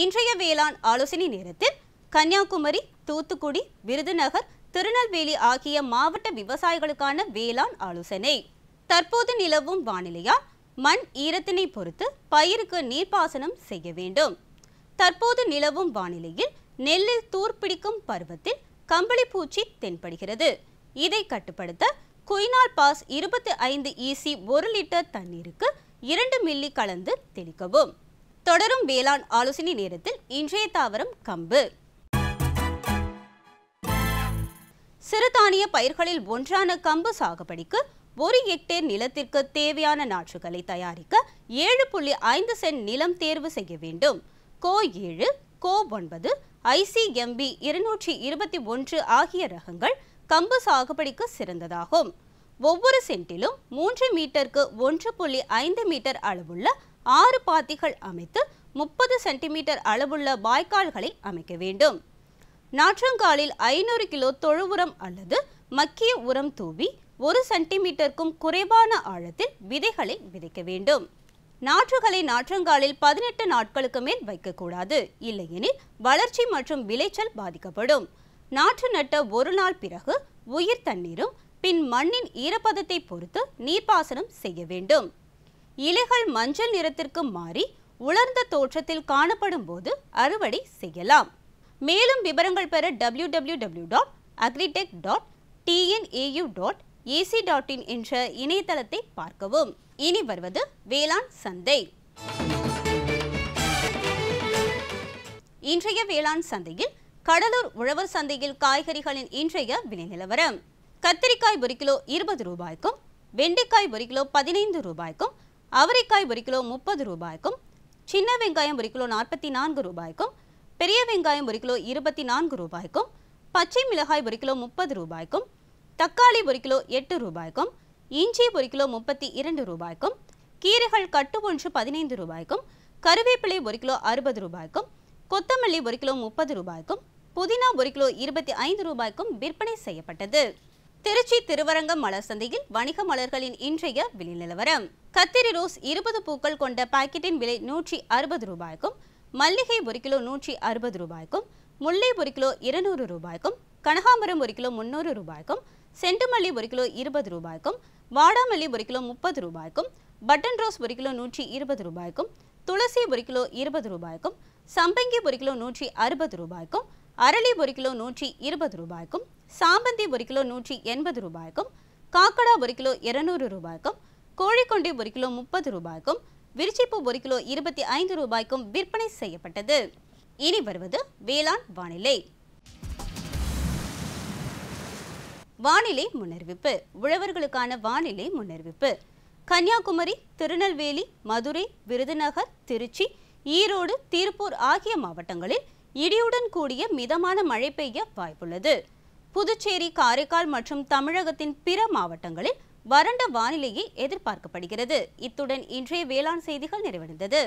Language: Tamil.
இன்றைய வேளாண் ஆலோசனை நேரத்தில் கன்னியாகுமரி தூத்துக்குடி விருதுநகர் திருநெல்வேலி ஆகிய மாவட்ட விவசாயிகளுக்கான வேளாண் ஆலோசனை தற்போது நிலவும் வானிலையால் மண் ஈரத்தினை பொறுத்து பயிருக்கு நீர்ப்பாசனம் செய்ய வேண்டும் தற்போது நிலவும் வானிலையில் நெல்லில் தூர்பிடிக்கும் பருவத்தில் கம்பளி பூச்சி தென்படுகிறது இதை கட்டுப்படுத்த குயினால் பாஸ் இருபத்தி ஐந்து ஈசி e ஒரு லிட்டர் தண்ணீருக்கு இரண்டு மில்லி கலந்து தெளிக்கவும் தொடரும் வேளாண் ஆலோசனை நேரத்தில் இன்றைய தாவரம் கம்பு சிறுதானிய பயிர்களில் ஒன்றான கம்பு சாகுபடிக்கு ஒரு ஹெக்டேர் நிலத்திற்கு தேவையான நாற்றுகளை தயாரிக்க ஏழு புள்ளி ஐந்து சென்ட் நிலம் தேர்வு செய்ய வேண்டும் கோ ஏழு கோ ஒன்பது ஐசிஎம்பி இருநூற்றி இருபத்தி ஒன்று ஆகிய ரகங்கள் கம்பு சாகுபடிக்கு சிறந்ததாகும் ஒவ்வொரு சென்ட்டிலும் மூன்று மீட்டருக்கு ஒன்று புள்ளி ஐந்து மீட்டர் அளவுள்ள ஆறு பாத்திகள் அமைத்து முப்பது சென்டிமீட்டர் அளவுள்ள வாய்க்கால்களை அமைக்க வேண்டும் நாற்றங்காலில் ஐநூறு கிலோ தொழு உரம் அல்லது மக்கிய உரம் தூவி ஒரு சென்டிமீட்டருக்கும் குறைவான ஆழத்தில் விதைகளை விதைக்க வேண்டும் நாற்றுகளை நாற்றங்காலில் பதினெட்டு நாட்களுக்கு மேல் வைக்கக்கூடாது இல்லையெனில் வளர்ச்சி மற்றும் விளைச்சல் பாதிக்கப்படும் நாற்று நட்ட ஒரு நாள் பிறகு உயிர் தண்ணீரும் பின் மண்ணின் ஈரப்பதத்தை பொறுத்து நீர்ப்பாசனம் செய்ய வேண்டும் இலைகள் மஞ்சள் நிறத்திற்கு மாறி உலர்ந்த தோற்றத்தில் காணப்படும் போது அறுவடை செய்யலாம் மேலும் விவரங்கள் பெற W W W dot agritech dot TNAU dot AC dot in என்ற இணையதளத்தை பார்க்கவும் இனி வருவது வேளாண் சந்தை இன்றைய வேளாண் சந்தையில் கடலூர் உழவர் சந்தையில் காய்கறிகளின் இன்றைய விலை நிலவரம் கத்திரிக்காய் ஒரு கிலோ இருபது ரூபாய்க்கும் வெண்டைக்காய் ஒரு கிலோ பதினைந்து ரூபாய்க்கும் அவரைக்காய் ஒரு கிலோ முப்பது ரூபாய்க்கும் சின்ன வெங்காயம் ஒரு கிலோ நாற்பத்தி நான்கு ரூபாய்க்கும் பெரிய வெங்காயம் ஒரு கிலோ இருபத்தி நான்கு ரூபாய்க்கும் பச்சை மிளகாய் ஒரு கிலோ முப்பது ரூபாய்க்கும் தக்காளி ஒரு கிலோ எட்டு ரூபாய்க்கும் இஞ்சி ஒரு கிலோ முப்பத்தி இரண்டு ரூபாய்க்கும் கீரைகள் கட்டு ஒன்று பதினைந்து ரூபாய்க்கும் கருவேப்பிலை ஒரு கிலோ அறுபது ரூபாய்க்கும் கொத்தமல்லி ஒரு கிலோ முப்பது ரூபாய்க்கும் புதினா ஒரு கிலோ இருபத்தி ஐந்து ரூபாய்க்கும் விற்பனை செய்யப்பட்டது திருச்சி திருவரங்கம் மலர் சந்தையில் வணிக மலர்களின் இன்றைய விலை நிலவரம் கத்திரி ரோஸ் இருபது பூக்கள் கொண்ட பாக்கெட்டின் விலை நூற்றி அறுபது ரூபாய்க்கும் மல்லிகை ஒரு கிலோ நூற்றி அறுபது ரூபாய்க்கும் முல்லை ஒரு கிலோ இருநூறு ரூபாய்க்கும் கனகாம்பரம் ஒரு கிலோ முன்னூறு ரூபாய்க்கும் செண்டுமல்லி ஒரு கிலோ இருபது ரூபாய்க்கும் வாடாமல்லி ஒரு கிலோ முப்பது ரூபாய்க்கும் பட்டன் ரோஸ் ஒரு கிலோ நூற்றி இருபது ரூபாய்க்கும் துளசி ஒரு கிலோ இருபது ரூபாய்க்கும் சம்பங்கி ஒரு கிலோ நூற்றி அறுபது ரூபாய்க்கும் அரளி ஒரு கிலோ நூற்றி இருபது ரூபாய்க்கும் சாமந்தி ஒரு கிலோ நூற்றி எண்பது ரூபாய்க்கும் காக்கடா ஒரு கிலோ இருநூறு ரூபாய்க்கும் கோழிக்கொண்டை ஒரு கிலோ முப்பது ரூபாய்க்கும் விருச்சிப்பூ ஒரு கிலோ இருபத்தி ஐந்து ரூபாய்க்கும் விற்பனை செய்யப்பட்டது இனி வருவது வேளாண் வானிலை வானிலை முன்னறிவிப்பு உழவர்களுக்கான வானிலை முன்னறிவிப்பு கன்னியாகுமரி திருநெல்வேலி மதுரை விருதுநகர் திருச்சி ஈரோடு திருப்பூர் ஆகிய மாவட்டங்களில் இடியுடன் கூடிய மிதமான மழை பெய்ய வாய்ப்புள்ளது புதுச்சேரி காரைக்கால் மற்றும் தமிழகத்தின் பிற மாவட்டங்களில் வறண்ட வானிலையே எதிர்பார்க்கப்படுகிறது இத்துடன் இன்றைய வேளாண் செய்திகள் நிறைவடைந்தது